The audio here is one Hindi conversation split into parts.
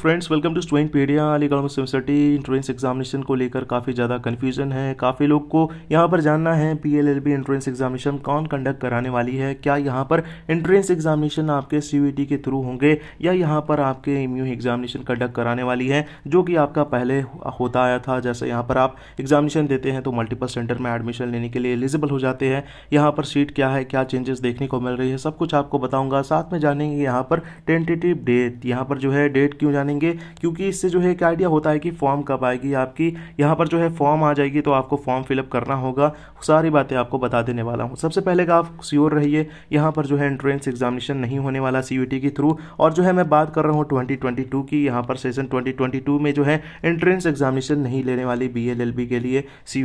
friends welcome to Studentpedia Aligarh university entrance examination को लेकर काफ़ी ज़्यादा कन्फ्यूजन है काफ़ी लोग को यहाँ पर जानना है P L L B entrance examination कौन कंडक्ट कराने वाली है क्या यहाँ पर इंट्रेंस एग्जामिनेशन आपके सी यू टी के थ्रू होंगे या यहाँ पर आपके एम यू एग्जामिनेशन कंडक्ट कराने वाली है जो कि आपका पहले होता आया था जैसे यहाँ पर आप एग्जामिनेशन देते हैं तो मल्टीपल सेंटर में एडमिशन लेने के लिए एलिजिबल हो जाते हैं यहाँ पर सीट क्या है क्या चेंजेस देखने को मिल रही है सब कुछ आपको बताऊँगा साथ में जानेंगे यहाँ पर टेंटेटिव डेट यहाँ पर जो है डेट क्यों जाने जानेंगे क्योंकि इससे जो है एक आइडिया होता है कि फॉर्म कब आएगी आपकी यहाँ पर जो है फॉर्म आ जाएगी तो आपको फॉर्म फिलअप करना होगा सारी बातें आपको बता देने वाला हूँ सबसे पहले का आप श्योर रहिए यहाँ पर जो है एंट्रेंस एग्जामिनेशन नहीं होने वाला सी के थ्रू और जो है मैं बात कर रहा हूँ ट्वेंटी की यहाँ पर सेशन ट्वेंटी में जो है एंट्रेंस एग्जामिनेशन नहीं लेने वाली बी के लिए सी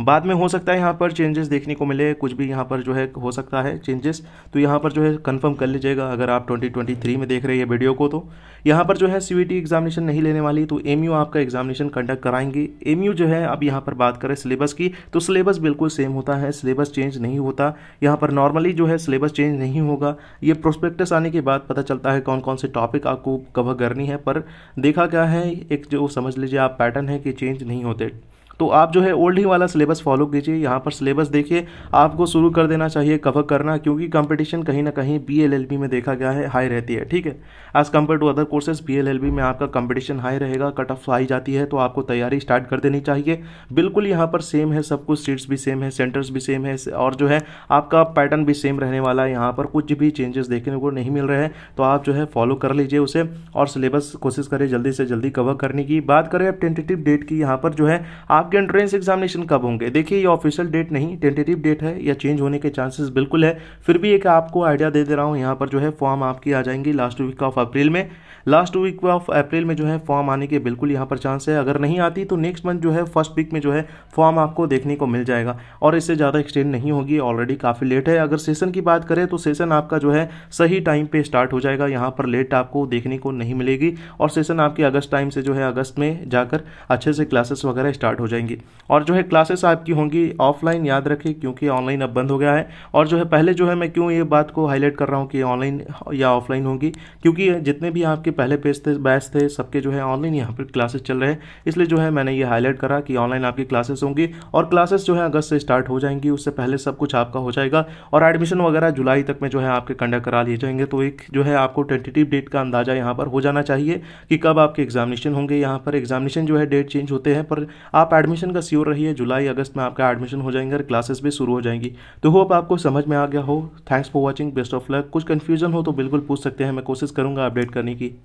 बाद में हो सकता है यहाँ पर चेंजेस देखने को मिले कुछ भी यहाँ पर जो है हो सकता है चेंजेस तो यहाँ पर जो है कंफर्म कर लीजिएगा अगर आप 2023 में देख रहे हैं वीडियो को तो यहाँ पर जो है सी एग्जामिनेशन नहीं लेने वाली तो एम आपका एग्जामिनेशन कंडक्ट कराएंगे एम जो है अब यहाँ पर बात करें सिलेबस की तो सिलेबस बिल्कुल सेम होता है सिलेबस चेंज नहीं होता यहाँ पर नॉर्मली जो है सिलेबस चेंज नहीं होगा ये प्रोस्पेक्टस आने के बाद पता चलता है कौन कौन से टॉपिक आपको कवर करनी है पर देखा क्या है एक जो समझ लीजिए आप पैटर्न है कि चेंज नहीं होते तो आप जो है ओल्ड ही वाला सिलेबस फॉलो कीजिए यहाँ पर सिलेबस देखिए आपको शुरू कर देना चाहिए कवर करना क्योंकि कंपटीशन कहीं ना कहीं बी में देखा गया है हाई रहती है ठीक है as compare to other courses B में आपका कंपटीशन हाई रहेगा कट ऑफ हाई जाती है तो आपको तैयारी स्टार्ट कर देनी चाहिए बिल्कुल यहाँ पर सेम है सब कुछ सीट्स भी सेम है सेंटर्स भी सेम है और जो है आपका पैटर्न भी सेम रहने वाला है यहाँ पर कुछ भी चेंजेस देखने को नहीं मिल रहे हैं तो आप जो है फॉलो कर लीजिए उसे और सिलेबस कोशिश करें जल्दी से जल्दी कवर करने की बात करें अब टेंटेटिव डेट की यहाँ पर जो है आप आपके एंट्रेंस एग्जामिनेशन कब होंगे देखिए ये ऑफिशियल डेट नहीं टेंटेटिव डेट है या चेंज होने के चांसेस बिल्कुल है फिर भी एक आपको आइडिया दे दे रहा हूँ यहाँ पर जो है फॉर्म आपकी आ जाएंगी लास्ट वीक ऑफ अप्रैल में लास्ट वीक ऑफ अप्रैल में जो है फॉर्म आने के बिल्कुल यहाँ पर चांस है अगर नहीं आती तो नेक्स्ट मंथ जो है फर्स्ट वीक में जो है फॉर्म आपको देखने को मिल जाएगा और इससे ज़्यादा एक्सटेंड नहीं होगी ऑलरेडी काफ़ी लेट है अगर सेशन की बात करें तो सेशन आपका जो है सही टाइम पर स्टार्ट हो जाएगा यहाँ पर लेट आपको देखने को नहीं मिलेगी और सेशन आपके अगस्त टाइम से जो है अगस्त में जाकर अच्छे से क्लासेस वगैरह स्टार्ट हो जाएगी जाएंगी और जो है क्लासेस आपकी होंगी ऑफलाइन याद रखें क्योंकि ऑनलाइन अब बंद हो गया है और जो है पहले जो है मैं क्यों ये बात को हाईलाइट कर रहा हूँ कि ऑनलाइन या ऑफलाइन होंगी क्योंकि जितने भी आपके पहले पेज थे बैच थे सबके जो है ऑनलाइन यहाँ पर क्लासेस चल रहे हैं इसलिए जो है मैंने ये हाईलाइट करा कि ऑनलाइन आपकी क्लासेस होंगी और क्लासेस जो है अगस्त से स्टार्ट हो जाएंगी उससे पहले सब कुछ आपका हो जाएगा और एडमिशन वगैरह जुलाई तक में जो है आपके कंडक्ट करा लिए जाएंगे तो एक जो है आपको टेंटेटिव डेट का अंदाजा यहाँ पर हो जाना चाहिए कि कब आपके एग्जामिनेशन होंगे यहाँ पर एग्जामिनेशन जो है डेट चेंज होते हैं पर आप एडमिशन का श्योर रही है जुलाई अगस्त में आपका एडमिशन हो जाएंगे और क्लासेस भी शुरू हो जाएंगी तो होप आपको समझ में आ गया हो thanks for watching best of luck कुछ कन्फ्यूजन हो तो बिल्कुल पूछ सकते हैं मैं कोशिश करूँगा अपडेट करने की